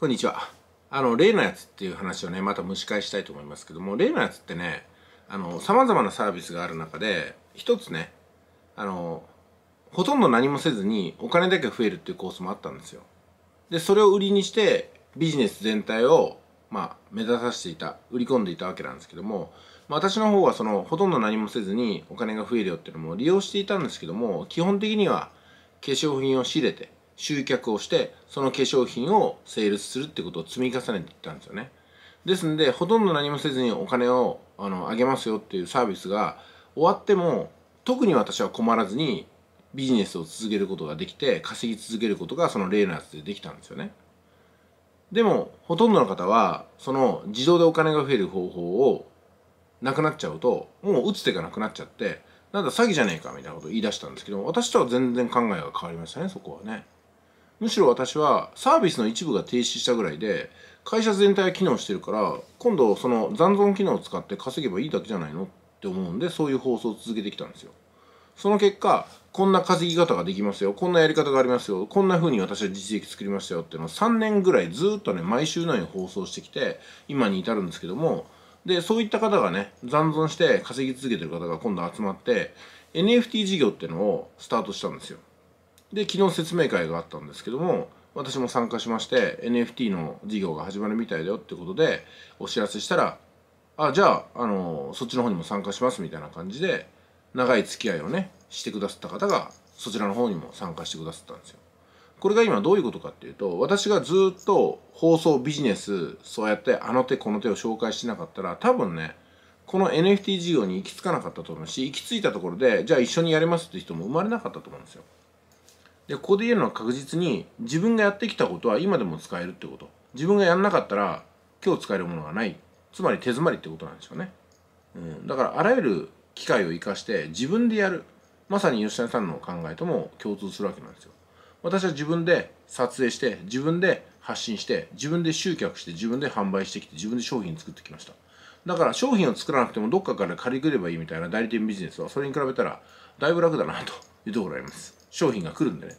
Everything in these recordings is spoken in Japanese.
こんにちは。あの、例のやつっていう話をね、また蒸し返したいと思いますけども、例のやつってね、あの、様々なサービスがある中で、一つね、あの、ほとんど何もせずにお金だけ増えるっていうコースもあったんですよ。で、それを売りにしてビジネス全体を、まあ、目指さしていた、売り込んでいたわけなんですけども、まあ、私の方はその、ほとんど何もせずにお金が増えるよっていうのも利用していたんですけども、基本的には化粧品を仕入れて、集客をしてその化粧品をセールスするってことを積み重ねていったんですよねですんでほとんど何もせずにお金をあのあげますよっていうサービスが終わっても特に私は困らずにビジネスを続けることができて稼ぎ続けることがその例のやつでできたんですよねでもほとんどの方はその自動でお金が増える方法をなくなっちゃうともう打つ手がなくなっちゃってなんだ詐欺じゃねえかみたいなことを言い出したんですけど私とは全然考えが変わりましたねそこはねむしろ私はサービスの一部が停止したぐらいで会社全体は機能してるから今度その残存機能を使って稼げばいいだけじゃないのって思うんでそういう放送を続けてきたんですよその結果こんな稼ぎ方ができますよこんなやり方がありますよこんな風に私は実績作りましたよっていうのを3年ぐらいずっとね毎週のように放送してきて今に至るんですけどもでそういった方がね残存して稼ぎ続けてる方が今度集まって NFT 事業っていうのをスタートしたんですよで昨日説明会があったんですけども私も参加しまして NFT の事業が始まるみたいだよってことでお知らせしたらあじゃあ、あのそっちの方にも参加しますみたいな感じで長い付き合いをねしてくださった方がそちらの方にも参加してくださったんですよ。これが今どういうことかっていうと私がずっと放送ビジネスそうやってあの手この手を紹介してなかったら多分ねこの NFT 事業に行き着かなかったと思うし行き着いたところでじゃあ一緒にやりますって人も生まれなかったと思うんですよ。でここで言えるのは確実に自分がやってきたことは今でも使えるってこと自分がやんなかったら今日使えるものがないつまり手詰まりってことなんでしょうね、うん、だからあらゆる機会を生かして自分でやるまさに吉谷さんの考えとも共通するわけなんですよ私は自分で撮影して自分で発信して自分で集客して自分で販売してきて自分で商品作ってきましただから商品を作らなくてもどっかから借りくればいいみたいな代理店ビジネスはそれに比べたらだいぶ楽だなというところがあります商品が来るんでね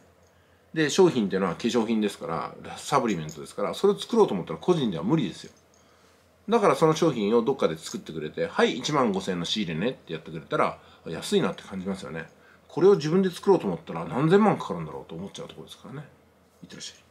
で商品っていうのは化粧品ですからサプリメントですからそれを作ろうと思ったら個人では無理ですよだからその商品をどっかで作ってくれてはい1万5000円の仕入れねってやってくれたら安いなって感じますよねこれを自分で作ろうと思ったら何千万かかるんだろうと思っちゃうところですからねいってらっしゃい